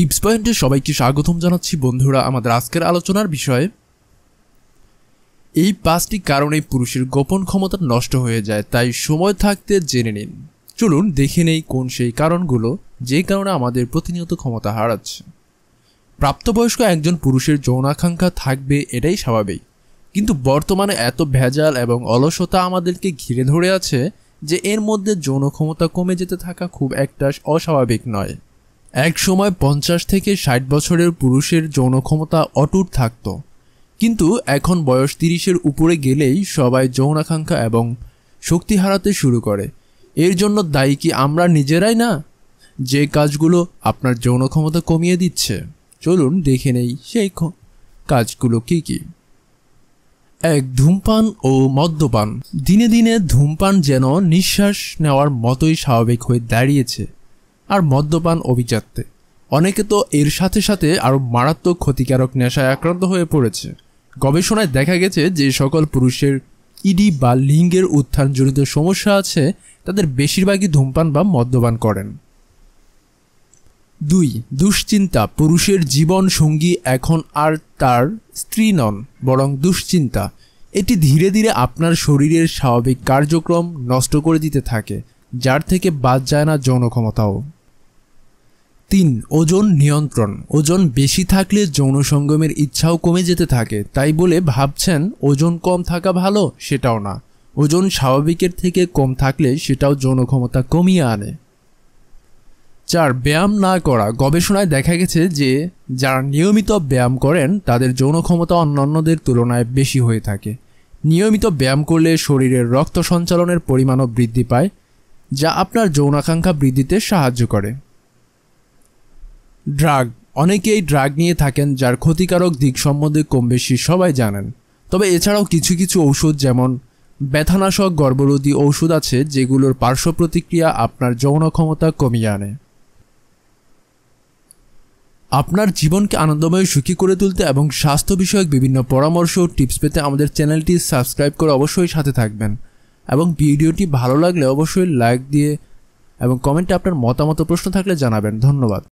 tips পয়েন্টে সবাইকে স্বাগতম জানাচ্ছি বন্ধুরা আমাদের আজকের আলোচনার বিষয়ে এই পাঁচটি কারণে পুরুষের গোপন ক্ষমতা নষ্ট হয়ে যায় তাই সময় থাকতে জেনে নিন চলুন দেখে নেই কোন সেই কারণগুলো যে কারণে আমাদের প্রতিনিয়ত ক্ষমতা হারাচ্ছে প্রাপ্তবয়স্ক একজন পুরুষের যৌনাকাঙ্ক্ষা থাকবে এটাই স্বাভাবিক কিন্তু বর্তমানে এত ভেজাল এবং অলসতা আমাদেরকে ঘিরে ধরে আছে যে এর মধ্যে যৌন ক্ষমতা কমে যেতে থাকা খুব একটা অস্বাভাবিক নয় এক সময় পঞ্চাশ থেকে ষাট বছরের পুরুষের যৌন ক্ষমতা অটুট থাকত কিন্তু এখন বয়স তিরিশের উপরে গেলেই সবাই যৌনাকাঙ্ক্ষা এবং শক্তি হারাতে শুরু করে এর জন্য দায়ী কি আমরা নিজেরাই না যে কাজগুলো আপনার যৌন ক্ষমতা কমিয়ে দিচ্ছে চলুন দেখে নেই সেই কাজগুলো কি কি এক ধূমপান ও মদ্যপান দিনে দিনে ধূমপান যেন নিঃশ্বাস নেওয়ার মতোই স্বাভাবিক হয়ে দাঁড়িয়েছে আর মদ্যপান অভিজাত্যে অনেকে তো এর সাথে সাথে আরও মারাত্মক ক্ষতিকারক নেশায় আক্রান্ত হয়ে পড়েছে গবেষণায় দেখা গেছে যে সকল পুরুষের ইডি বা লিঙ্গের উত্থানজনিত সমস্যা আছে তাদের বেশিরভাগই ধূমপান বা মদ্যপান করেন দুই দুশ্চিন্তা পুরুষের জীবন সঙ্গী এখন আর তার স্ত্রী নন বরং দুশ্চিন্তা এটি ধীরে ধীরে আপনার শরীরের স্বাভাবিক কার্যক্রম নষ্ট করে দিতে থাকে যার থেকে বাদ যায় না ক্ষমতাও তিন ওজন নিয়ন্ত্রণ ওজন বেশি থাকলে যৌন সঙ্গমের ইচ্ছাও কমে যেতে থাকে তাই বলে ভাবছেন ওজন কম থাকা ভালো সেটাও না ওজন স্বাভাবিকের থেকে কম থাকলে সেটাও যৌন ক্ষমতা কমিয়ে আনে চার ব্যায়াম না করা গবেষণায় দেখা গেছে যে যারা নিয়মিত ব্যায়াম করেন তাদের যৌন ক্ষমতা অন্যান্যদের তুলনায় বেশি হয়ে থাকে নিয়মিত ব্যায়াম করলে শরীরের রক্ত সঞ্চালনের পরিমাণও বৃদ্ধি পায় যা আপনার যৌনাকাঙ্ক্ষা বৃদ্ধিতে সাহায্য করে ড্রাগ অনেকেই ড্রাগ নিয়ে থাকেন যার ক্ষতিকারক দিক সম্বন্ধে কম বেশি সবাই জানেন তবে এছাড়াও কিছু কিছু ঔষধ যেমন ব্যথানাশক গর্ভরোধী ঔষধ আছে যেগুলোর পার্শ্ব প্রতিক্রিয়া আপনার যৌন ক্ষমতা কমিয়ে আনে আপনার জীবনকে আনন্দময় সুখী করে তুলতে এবং স্বাস্থ্য বিষয়ক বিভিন্ন পরামর্শ ও টিপস পেতে আমাদের চ্যানেলটি সাবস্ক্রাইব করে অবশ্যই সাথে থাকবেন এবং ভিডিওটি ভালো লাগলে অবশ্যই লাইক দিয়ে এবং কমেন্টে আপনার মতামত প্রশ্ন থাকলে জানাবেন ধন্যবাদ